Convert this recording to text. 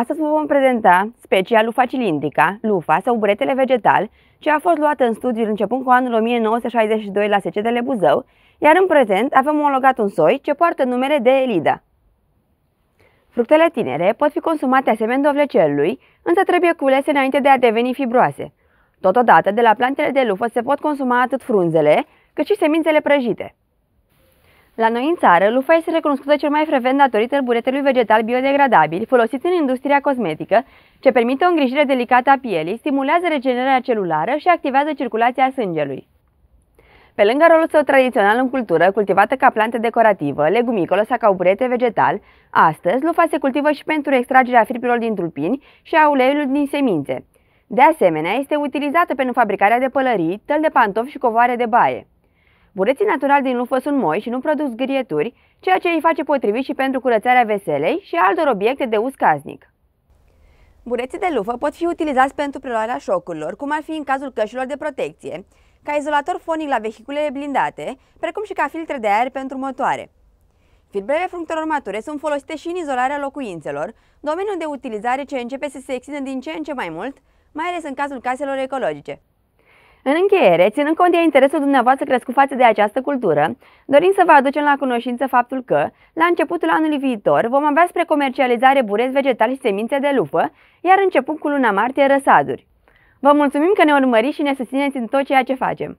Astăzi vă vom prezenta specia lufa cilindrica, lufa sau buretele vegetal, ce a fost luată în studiul începând cu anul 1962 la secetele Buzău, iar în prezent avem omologat un soi ce poartă numele de Elida. Fructele tinere pot fi consumate asemenea dovlecelului, însă trebuie culese înainte de a deveni fibroase. Totodată, de la plantele de lufă se pot consuma atât frunzele, cât și semințele prăjite. La noi în țară, lufa este recunoscută cel mai frecvent datorită buretelui vegetal biodegradabil folosit în industria cosmetică, ce permite o îngrijire delicată a pielii, stimulează regenerarea celulară și activează circulația sângelui. Pe lângă rolul său tradițional în cultură, cultivată ca plantă decorativă, legumicolă sau ca burete vegetal, astăzi lufa se cultivă și pentru extragerea fibrilor din tulpini și a uleiului din semințe. De asemenea, este utilizată pentru fabricarea de pălării, tăl de pantofi și covoare de baie. Bureții naturali din lufă sunt moi și nu produc zgârieturi, ceea ce îi face potrivit și pentru curățarea veselei și altor obiecte de uz casnic. Bureții de lufă pot fi utilizați pentru preluarea șocurilor, cum ar fi în cazul cășilor de protecție, ca izolator fonic la vehiculele blindate, precum și ca filtre de aer pentru motoare. Fibrele fructelor mature sunt folosite și în izolarea locuințelor, domeniul de utilizare ce începe să se extindă din ce în ce mai mult, mai ales în cazul caselor ecologice. În încheiere, ținând cont de interesul dumneavoastră crescut față de această cultură, dorim să vă aducem la cunoștință faptul că, la începutul anului viitor, vom avea spre comercializare bureți vegetali și semințe de lupă, iar începând cu luna martie, răsaduri. Vă mulțumim că ne urmăriți și ne susțineți în tot ceea ce facem!